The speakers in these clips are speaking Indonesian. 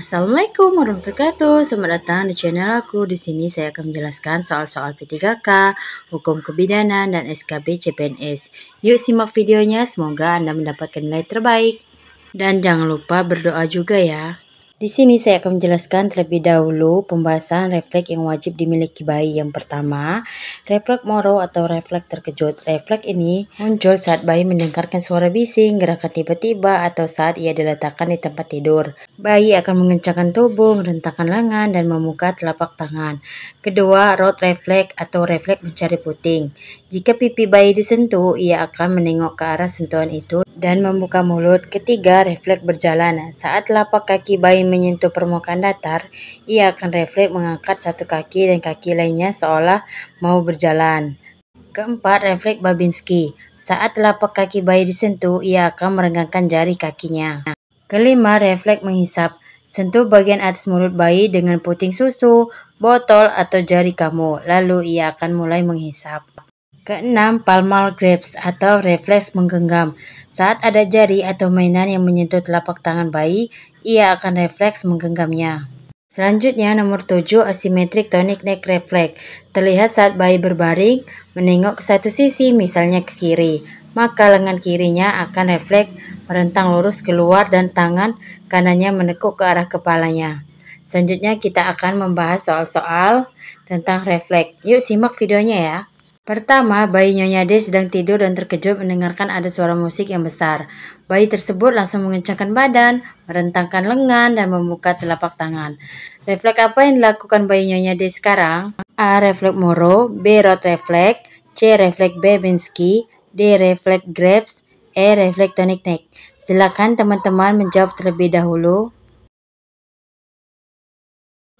Assalamualaikum warahmatullahi wabarakatuh. Selamat datang di channel aku. Di sini saya akan menjelaskan soal-soal P3K, hukum kebidanan dan SKB CPNS. Yuk simak videonya, semoga Anda mendapatkan nilai terbaik. Dan jangan lupa berdoa juga ya. Di sini saya akan menjelaskan terlebih dahulu pembahasan refleks yang wajib dimiliki bayi. Yang pertama, refleks moro atau refleks terkejut. Refleks ini muncul saat bayi mendengarkan suara bising, gerakan tiba-tiba, atau saat ia diletakkan di tempat tidur. Bayi akan mengencangkan tubuh, merentakkan lengan, dan membuka telapak tangan. Kedua, road refleks atau refleks mencari puting. Jika pipi bayi disentuh, ia akan menengok ke arah sentuhan itu dan membuka mulut. Ketiga, refleks berjalan. Saat telapak kaki bayi menyentuh permukaan datar, ia akan refleks mengangkat satu kaki dan kaki lainnya seolah mau berjalan. Keempat, refleks Babinski. Saat telapak kaki bayi disentuh, ia akan merenggangkan jari kakinya. Kelima, refleks menghisap. Sentuh bagian atas mulut bayi dengan puting susu, botol, atau jari kamu, lalu ia akan mulai menghisap. Keenam, palmal grips atau refleks menggenggam. Saat ada jari atau mainan yang menyentuh telapak tangan bayi, ia akan refleks menggenggamnya. Selanjutnya, nomor tujuh, asimetrik tonic neck refleks. Terlihat saat bayi berbaring, menengok ke satu sisi, misalnya ke kiri. Maka lengan kirinya akan refleks merentang lurus keluar dan tangan kanannya menekuk ke arah kepalanya. Selanjutnya kita akan membahas soal-soal tentang refleks. Yuk simak videonya ya. Pertama, bayi Nyonya D sedang tidur dan terkejut mendengarkan ada suara musik yang besar. Bayi tersebut langsung mengencangkan badan, merentangkan lengan, dan membuka telapak tangan. Refleks apa yang dilakukan bayi Nyonya D sekarang? A. Refleks Moro B. Rot Refleks C. Refleks Babinski D. Refleks Grabs E. Eh, Reflectonic Neck. Silakan teman-teman menjawab terlebih dahulu.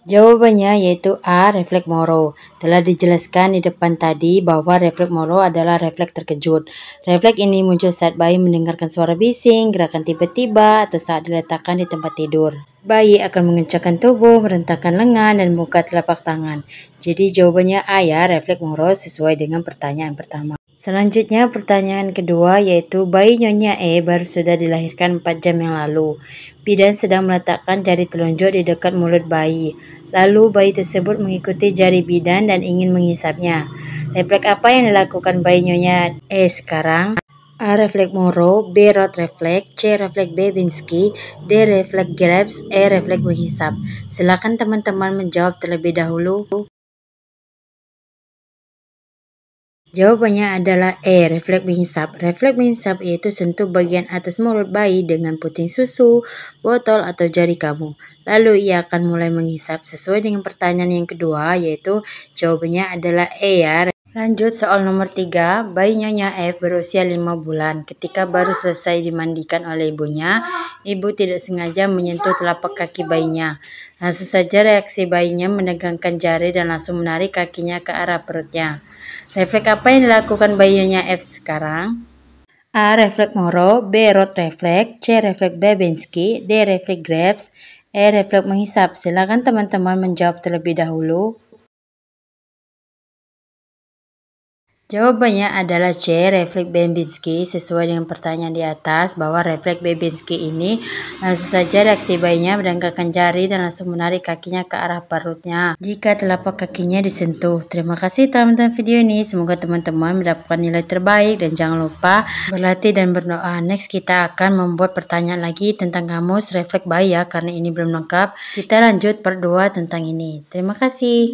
Jawabannya yaitu A. Refleks Moro. Telah dijelaskan di depan tadi bahwa refleks Moro adalah refleks terkejut. Refleks ini muncul saat bayi mendengarkan suara bising, gerakan tiba-tiba, atau saat diletakkan di tempat tidur. Bayi akan mengencangkan tubuh, merentangkan lengan, dan muka telapak tangan. Jadi jawabannya A ya, refleks Moro sesuai dengan pertanyaan pertama. Selanjutnya pertanyaan kedua yaitu bayi Nyonya E baru sudah dilahirkan 4 jam yang lalu. Bidan sedang meletakkan jari telunjuk di dekat mulut bayi. Lalu bayi tersebut mengikuti jari bidan dan ingin menghisapnya. Refleks apa yang dilakukan bayi Nyonya E sekarang? A. Refleks Moro, B. rot Refleks, C. Refleks Babinski, D. Refleks grabs E. Refleks Menghisap. Silakan teman-teman menjawab terlebih dahulu. Jawabannya adalah E. Refleks menghisap. Refleks menghisap yaitu sentuh bagian atas mulut bayi dengan puting susu, botol, atau jari kamu. Lalu ia akan mulai menghisap sesuai dengan pertanyaan yang kedua yaitu jawabannya adalah E ya. Lanjut soal nomor 3. Bayi Nyonya F berusia 5 bulan. Ketika baru selesai dimandikan oleh ibunya, ibu tidak sengaja menyentuh telapak kaki bayinya. Langsung saja reaksi bayinya menegangkan jari dan langsung menarik kakinya ke arah perutnya. Refleks apa yang dilakukan bayi Nyonya F sekarang? A. Refleks Moro B. rot refleks C. Refleks Babinski D. Refleks Grabs E. Refleks menghisap. Silakan teman-teman menjawab terlebih dahulu. Jawabannya adalah C. Refleks Babinski sesuai dengan pertanyaan di atas bahwa refleks Babinski ini eh, langsung saja reaksi bayinya berangkatkan jari dan langsung menarik kakinya ke arah perutnya jika telapak kakinya disentuh. Terima kasih telah menonton video ini. Semoga teman-teman mendapatkan nilai terbaik dan jangan lupa berlatih dan berdoa. Next kita akan membuat pertanyaan lagi tentang kamus refleks bayi ya karena ini belum lengkap. Kita lanjut part 2 tentang ini. Terima kasih.